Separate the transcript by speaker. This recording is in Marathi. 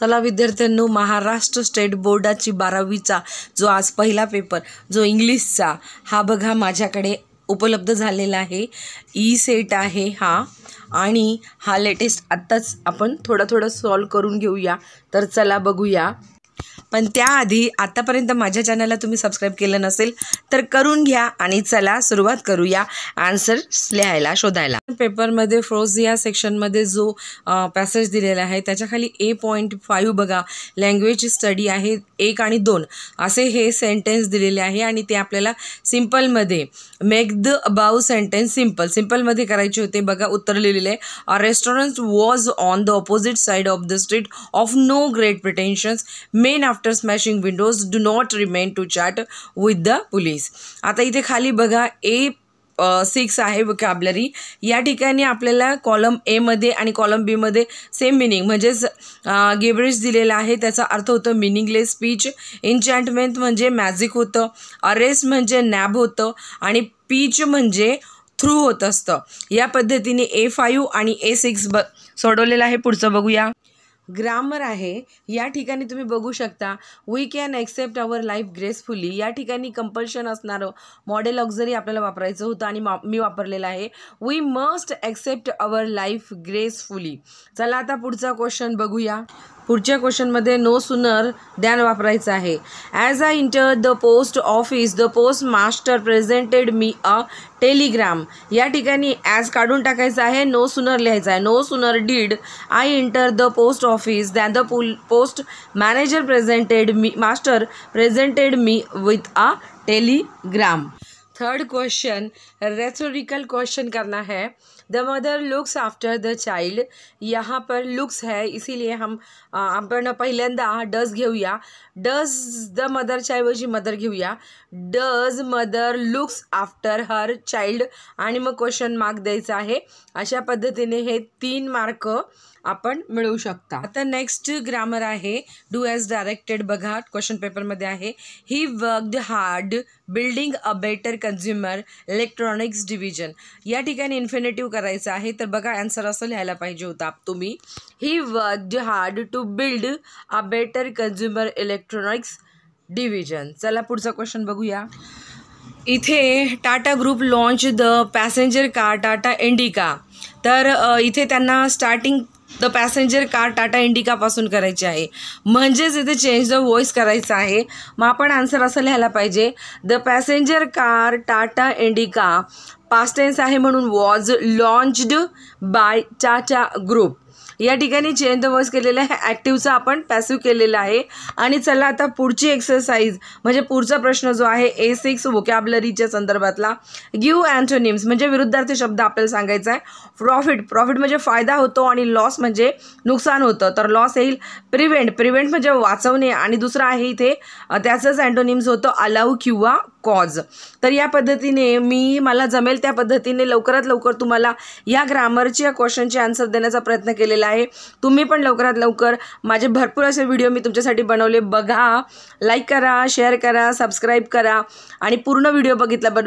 Speaker 1: चला विद्यार्थ्यांनो महाराष्ट्र स्टेट बोर्डाची बारावीचा जो आज पहिला पेपर जो इंग्लिशचा हा बघा माझ्याकडे उपलब्ध झालेला आहे ई सेट आहे हा आणि हा लेटेस्ट आत्ताच आपण थोडा थोडा सॉल्व करून घेऊया तर चला बघूया पण त्याआधी आतापर्यंत माझ्या चॅनलला तुम्ही सबस्क्राईब केलं नसेल तर करून घ्या आणि चला सुरुवात करूया आन्सर्स लिहायला शोधायला पेपरमध्ये फ्रोज या सेक्शनमध्ये जो पॅसेज दिलेला आहे त्याच्याखाली ए पॉईंट फाईव्ह बघा लँग्वेज स्टडी आहे एक आणि दोन असे हे सेंटेन्स दिलेले आहे आणि ते आपल्याला सिम्पलमध्ये make the above sentence simple सिम्पलमध्ये करायचे होते बघा उत्तर लिहिलेलं आहे restaurant was on the opposite side of the street of no great pretensions men after smashing windows do not remain to chat with the police आता इथे खाली बघा ए सिक्स आहे वकॅबलरी या ठिकाणी आपल्याला कॉलम एमध्ये आणि कॉलम बीमध्ये सेम मिनिंग म्हणजेच गेबरेज दिलेला आहे त्याचा अर्थ होतो मिनिंगलेस स्पीच इन्चॅन्टमेंट म्हणजे मॅजिक होतं अरेस्ट म्हणजे नॅब होतं आणि पीच म्हणजे थ्रू होत असतं या पद्धतीने ए फायू आणि ए सिक्स ब सोडवलेलं आहे पुढचं बघूया ग्रामर आहे या ठिकाणी तुम्ही बघू शकता we can accept our life gracefully या ठिकाणी कंपल्शन असणारं मॉडेल ऑक्झरी आपल्याला वापरायचं होतं आणि मा मी वापरलेलं आहे we must accept our life gracefully चला आता पुढचा क्वेश्चन बघूया पुढच्या क्वेश्चनमध्ये नो सुनर दॅन वापरायचं आहे as I enter the post office the post master presented me a telegram या ठिकाणी ॲज काढून टाकायचं आहे नो सुनर लिहायचं आहे no sooner did I enter the post office than the pull post manager presented me master presented me with a telegram third question rhetorical question करना है the mother looks after the child यहाँ पर लुक्स है इसीलिए हम आपण पहिल्यांदा डज घेऊया डज द मदर ऐवजी मदर घेऊया does mother looks after her child आणि मग क्वेश्चन मार्क द्यायचा आहे अशा पद्धतीने हे तीन मार्क आपण मिळवू शकता आता नेक्स्ट ग्रामर आहे डू ॲज डायरेक्टेड बघा क्वेश्चन पेपरमध्ये आहे he worked hard building a better consumer electronics division या ठिकाणी इन्फिनेटिव्ह करायचं आहे तर बघा ॲन्सर असं लिहायला पाहिजे होता तुम्ही he work hard to build a better consumer electronics division चला पुढचा क्वेश्चन बघूया इथे Tata group launch the passenger car Tata Indica तर इथे त्यांना starting the passenger car Tata इंडिकापासून करायची आहे म्हणजेच इथे चेंज द व्हॉइस करायचं आहे मग आपण आन्सर असं लिहायला पाहिजे the passenger car Tata Indica past tense आहे म्हणून was launched by Tata group या ठिकाणी चेंज द वर्स केलेला आहे ॲक्टिव्हचा आपण पॅसिव केलेला आहे आणि चला आता पुढची एक्सरसाइज म्हणजे पुढचा प्रश्न जो आहे ए सिक्स वोकॅबलरीच्या संदर्भातला गिव अँटोनिम्स म्हणजे विरुद्धार्थी शब्द आपल्याला सांगायचा आहे प्रॉफिट प्रॉफिट म्हणजे फायदा होतो आणि लॉस म्हणजे नुकसान होतं तर लॉस येईल प्रिव्हेंट प्रिव्हेंट म्हणजे वाचवणे आणि दुसरं आहे इथे त्याचंच अँटोनिम्स होतं अलाऊ किंवा कॉज तर या पद्धतीने मी मला जमेल त्या पद्धतीने लवकरात लवकर तुम्हाला या ग्रामरची या क्वेश्चनचे आन्सर देण्याचा प्रयत्न केलेला आहे तुम्ही पण लवकरात लवकर माझे भरपूर असे व्हिडिओ मी तुमच्यासाठी बनवले बघा लाईक करा शेअर करा सबस्क्राईब करा आणि पूर्ण व्हिडिओ बघितल्याबरोबर